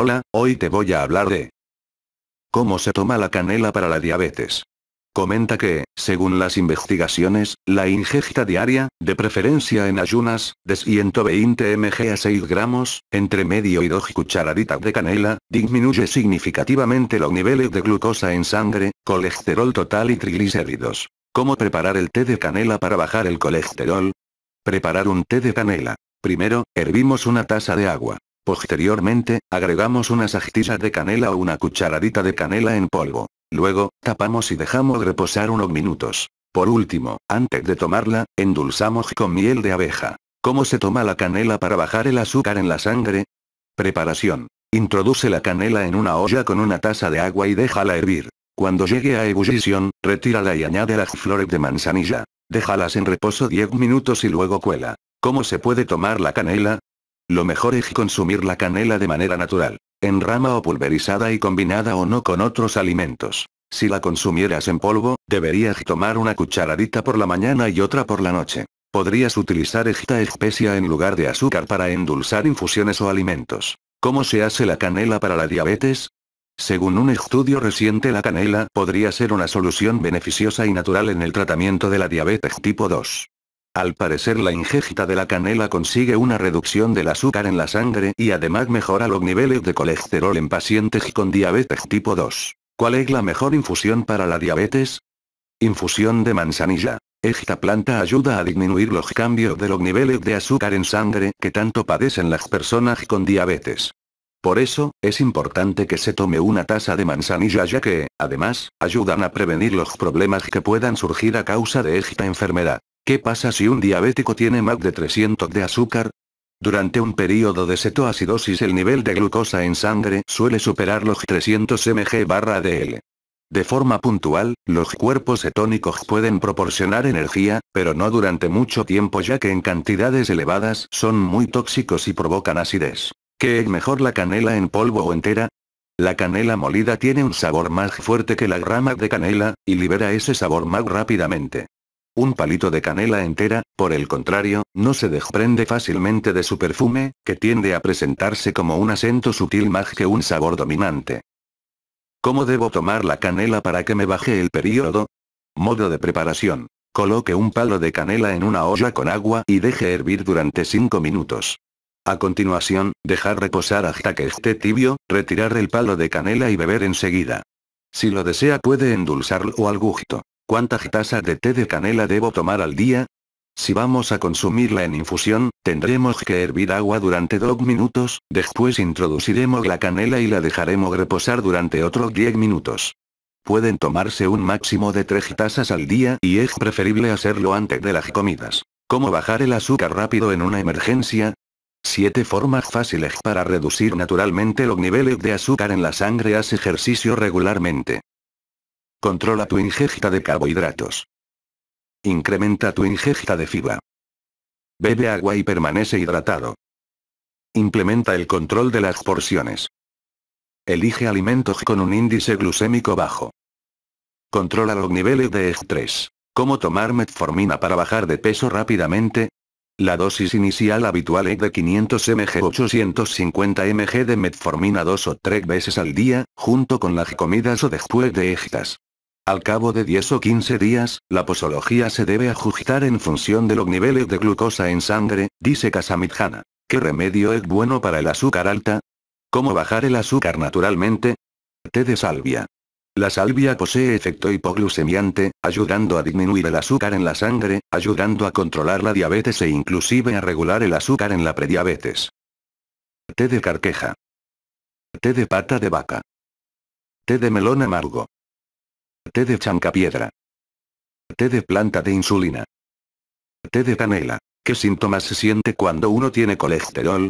Hola, hoy te voy a hablar de... ¿Cómo se toma la canela para la diabetes? Comenta que, según las investigaciones, la ingesta diaria, de preferencia en ayunas, de 120 mg a 6 gramos, entre medio y dos cucharaditas de canela, disminuye significativamente los niveles de glucosa en sangre, colesterol total y triglicéridos. ¿Cómo preparar el té de canela para bajar el colesterol? Preparar un té de canela. Primero, hervimos una taza de agua. Posteriormente, agregamos una astillas de canela o una cucharadita de canela en polvo. Luego, tapamos y dejamos reposar unos minutos. Por último, antes de tomarla, endulzamos con miel de abeja. ¿Cómo se toma la canela para bajar el azúcar en la sangre? Preparación. Introduce la canela en una olla con una taza de agua y déjala hervir. Cuando llegue a ebullición, retírala y añade las flores de manzanilla. Déjalas en reposo 10 minutos y luego cuela. ¿Cómo se puede tomar la canela? Lo mejor es consumir la canela de manera natural, en rama o pulverizada y combinada o no con otros alimentos. Si la consumieras en polvo, deberías tomar una cucharadita por la mañana y otra por la noche. Podrías utilizar esta especia en lugar de azúcar para endulzar infusiones o alimentos. ¿Cómo se hace la canela para la diabetes? Según un estudio reciente la canela podría ser una solución beneficiosa y natural en el tratamiento de la diabetes tipo 2. Al parecer la ingesta de la canela consigue una reducción del azúcar en la sangre y además mejora los niveles de colesterol en pacientes con diabetes tipo 2. ¿Cuál es la mejor infusión para la diabetes? Infusión de manzanilla. Esta planta ayuda a disminuir los cambios de los niveles de azúcar en sangre que tanto padecen las personas con diabetes. Por eso, es importante que se tome una taza de manzanilla ya que, además, ayudan a prevenir los problemas que puedan surgir a causa de esta enfermedad. ¿Qué pasa si un diabético tiene más de 300 de azúcar? Durante un periodo de cetoacidosis el nivel de glucosa en sangre suele superar los 300 mg barra DL. De forma puntual, los cuerpos cetónicos pueden proporcionar energía, pero no durante mucho tiempo ya que en cantidades elevadas son muy tóxicos y provocan acidez. ¿Qué es mejor la canela en polvo o entera? La canela molida tiene un sabor más fuerte que la grama de canela, y libera ese sabor más rápidamente. Un palito de canela entera, por el contrario, no se desprende fácilmente de su perfume, que tiende a presentarse como un acento sutil más que un sabor dominante. ¿Cómo debo tomar la canela para que me baje el periodo? Modo de preparación. Coloque un palo de canela en una olla con agua y deje hervir durante 5 minutos. A continuación, dejar reposar hasta que esté tibio, retirar el palo de canela y beber enseguida. Si lo desea puede endulzarlo al gusto. ¿Cuánta tazas de té de canela debo tomar al día? Si vamos a consumirla en infusión, tendremos que hervir agua durante 2 minutos, después introduciremos la canela y la dejaremos reposar durante otros 10 minutos. Pueden tomarse un máximo de 3 tazas al día y es preferible hacerlo antes de las comidas. ¿Cómo bajar el azúcar rápido en una emergencia? 7 formas fáciles para reducir naturalmente los niveles de azúcar en la sangre. Haz ejercicio regularmente. Controla tu ingesta de carbohidratos. Incrementa tu ingesta de fibra. Bebe agua y permanece hidratado. Implementa el control de las porciones. Elige alimentos con un índice glucémico bajo. Controla los niveles de estrés. ¿Cómo tomar metformina para bajar de peso rápidamente? La dosis inicial habitual es de 500 mg 850 mg de metformina dos o tres veces al día, junto con las comidas o después de estas. Al cabo de 10 o 15 días, la posología se debe ajustar en función de los niveles de glucosa en sangre, dice Kasamidhana. ¿Qué remedio es bueno para el azúcar alta? ¿Cómo bajar el azúcar naturalmente? Té de salvia. La salvia posee efecto hipoglucemiante, ayudando a disminuir el azúcar en la sangre, ayudando a controlar la diabetes e inclusive a regular el azúcar en la prediabetes. Té de carqueja. Té de pata de vaca. Té de melón amargo. Té de chancapiedra. Té de planta de insulina. Té de canela. ¿Qué síntomas se siente cuando uno tiene colesterol?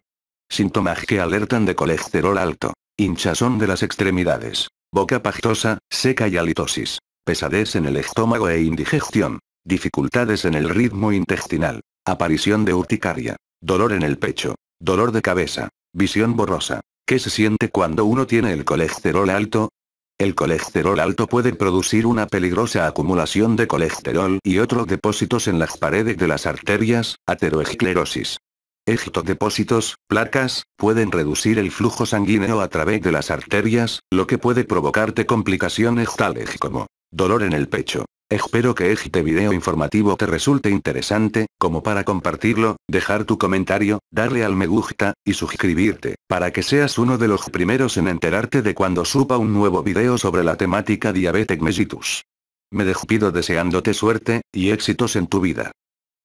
Síntomas que alertan de colesterol alto. Hinchazón de las extremidades. Boca pactosa, seca y halitosis. Pesadez en el estómago e indigestión. Dificultades en el ritmo intestinal. Aparición de urticaria. Dolor en el pecho. Dolor de cabeza. Visión borrosa. ¿Qué se siente cuando uno tiene el colesterol alto? El colesterol alto puede producir una peligrosa acumulación de colesterol y otros depósitos en las paredes de las arterias, ateroesclerosis. Estos depósitos, placas, pueden reducir el flujo sanguíneo a través de las arterias, lo que puede provocarte complicaciones tales como dolor en el pecho, Espero que este video informativo te resulte interesante, como para compartirlo, dejar tu comentario, darle al me gusta, y suscribirte, para que seas uno de los primeros en enterarte de cuando suba un nuevo video sobre la temática diabetes mellitus. Me despido deseándote suerte, y éxitos en tu vida.